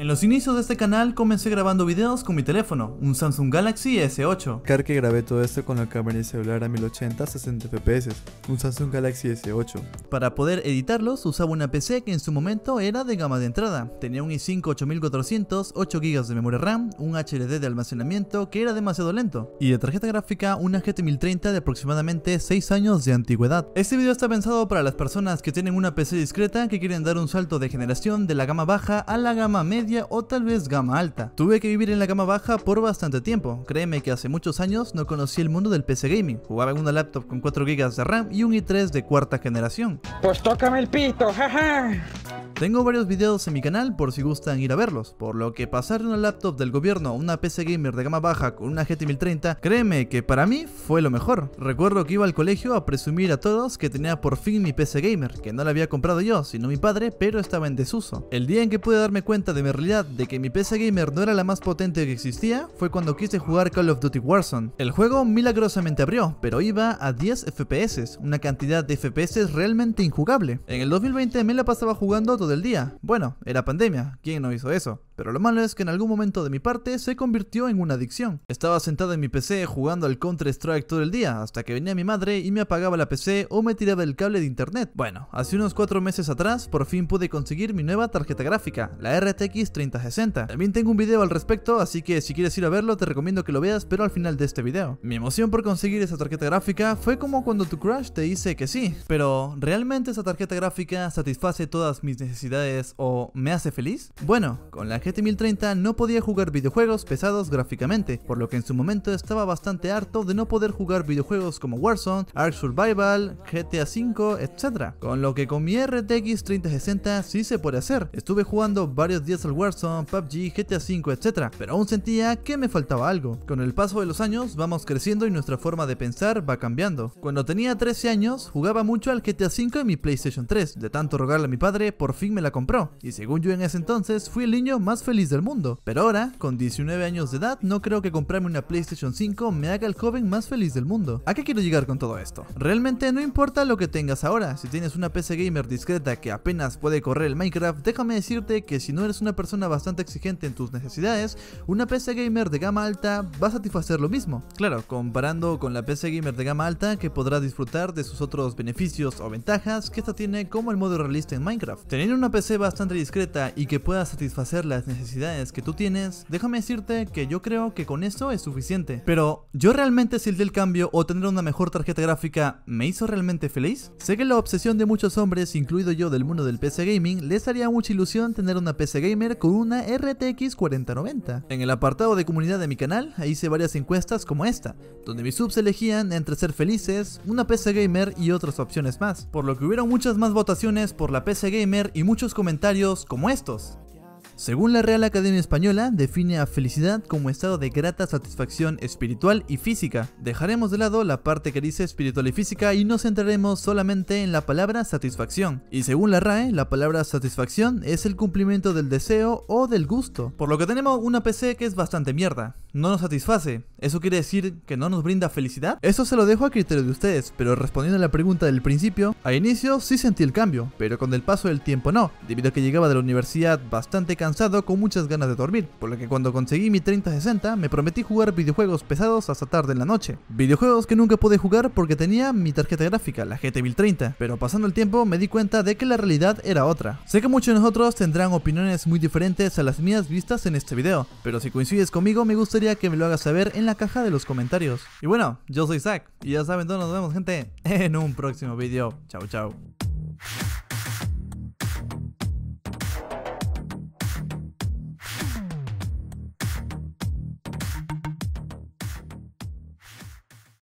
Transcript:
En los inicios de este canal comencé grabando videos con mi teléfono, un Samsung Galaxy S8. Car que grabé todo esto con la cámara de celular a 1080 60 fps, un Samsung Galaxy S8. Para poder editarlos usaba una PC que en su momento era de gama de entrada, tenía un i5 8400, 8 GB de memoria RAM, un HDD de almacenamiento que era demasiado lento, y de tarjeta gráfica una GT 1030 de aproximadamente 6 años de antigüedad. Este video está pensado para las personas que tienen una PC discreta que quieren dar un salto de generación de la gama baja a la gama media o tal vez gama alta. Tuve que vivir en la gama baja por bastante tiempo, créeme que hace muchos años no conocí el mundo del PC Gaming, jugaba en una laptop con 4 GB de RAM y un i3 de cuarta generación. Pues tócame el pito, jaja. Tengo varios videos en mi canal por si gustan ir a verlos, por lo que pasar de una laptop del gobierno a una PC gamer de gama baja con una GT 1030, créeme que para mí fue lo mejor. Recuerdo que iba al colegio a presumir a todos que tenía por fin mi PC gamer, que no la había comprado yo, sino mi padre, pero estaba en desuso. El día en que pude darme cuenta de mi realidad de que mi PC gamer no era la más potente que existía, fue cuando quise jugar Call of Duty Warzone. El juego milagrosamente abrió, pero iba a 10 FPS, una cantidad de FPS realmente injugable. En el 2020 me la pasaba jugando todo del día. Bueno, era pandemia, ¿quién no hizo eso? Pero lo malo es que en algún momento de mi parte se convirtió en una adicción. Estaba sentado en mi PC jugando al Counter-Strike todo el día, hasta que venía mi madre y me apagaba la PC o me tiraba el cable de internet. Bueno, hace unos 4 meses atrás por fin pude conseguir mi nueva tarjeta gráfica, la RTX 3060. También tengo un video al respecto, así que si quieres ir a verlo te recomiendo que lo veas, pero al final de este video. Mi emoción por conseguir esa tarjeta gráfica fue como cuando tu crush te dice que sí, pero ¿realmente esa tarjeta gráfica satisface todas mis necesidades o me hace feliz? Bueno, con la 7030 no podía jugar videojuegos pesados gráficamente, por lo que en su momento estaba bastante harto de no poder jugar videojuegos como Warzone, Ark Survival, GTA V, etc. Con lo que con mi RTX 3060 sí se puede hacer. Estuve jugando varios días al Warzone, PUBG, GTA V, etc. Pero aún sentía que me faltaba algo. Con el paso de los años vamos creciendo y nuestra forma de pensar va cambiando. Cuando tenía 13 años jugaba mucho al GTA V en mi PlayStation 3. De tanto rogarle a mi padre, por fin me la compró. Y según yo en ese entonces fui el niño más feliz del mundo. Pero ahora, con 19 años de edad, no creo que comprarme una PlayStation 5 me haga el joven más feliz del mundo. ¿A qué quiero llegar con todo esto? Realmente no importa lo que tengas ahora, si tienes una PC gamer discreta que apenas puede correr el Minecraft, déjame decirte que si no eres una persona bastante exigente en tus necesidades, una PC gamer de gama alta va a satisfacer lo mismo. Claro, comparando con la PC gamer de gama alta que podrá disfrutar de sus otros beneficios o ventajas que esta tiene como el modo realista en Minecraft. Tener una PC bastante discreta y que pueda satisfacer las necesidades que tú tienes, déjame decirte que yo creo que con eso es suficiente. Pero, ¿yo realmente si el cambio o tener una mejor tarjeta gráfica me hizo realmente feliz? Sé que la obsesión de muchos hombres, incluido yo del mundo del PC Gaming, les haría mucha ilusión tener una PC Gamer con una RTX 4090. En el apartado de comunidad de mi canal, hice varias encuestas como esta, donde mis subs elegían entre ser felices, una PC Gamer y otras opciones más, por lo que hubieron muchas más votaciones por la PC Gamer y muchos comentarios como estos. Según la Real Academia Española, define a felicidad como estado de grata satisfacción espiritual y física. Dejaremos de lado la parte que dice espiritual y física y nos centraremos solamente en la palabra satisfacción. Y según la RAE, la palabra satisfacción es el cumplimiento del deseo o del gusto, por lo que tenemos una PC que es bastante mierda no nos satisface. ¿Eso quiere decir que no nos brinda felicidad? Eso se lo dejo a criterio de ustedes, pero respondiendo a la pregunta del principio, a inicio sí sentí el cambio, pero con el paso del tiempo no, debido a que llegaba de la universidad bastante cansado con muchas ganas de dormir, por lo que cuando conseguí mi 3060 me prometí jugar videojuegos pesados hasta tarde en la noche. Videojuegos que nunca pude jugar porque tenía mi tarjeta gráfica, la GT 1030, pero pasando el tiempo me di cuenta de que la realidad era otra. Sé que muchos de nosotros tendrán opiniones muy diferentes a las mías vistas en este video, pero si coincides conmigo me gusta que me lo hagas saber en la caja de los comentarios. Y bueno, yo soy Zack y ya saben, dónde nos vemos gente en un próximo video. Chao, chao.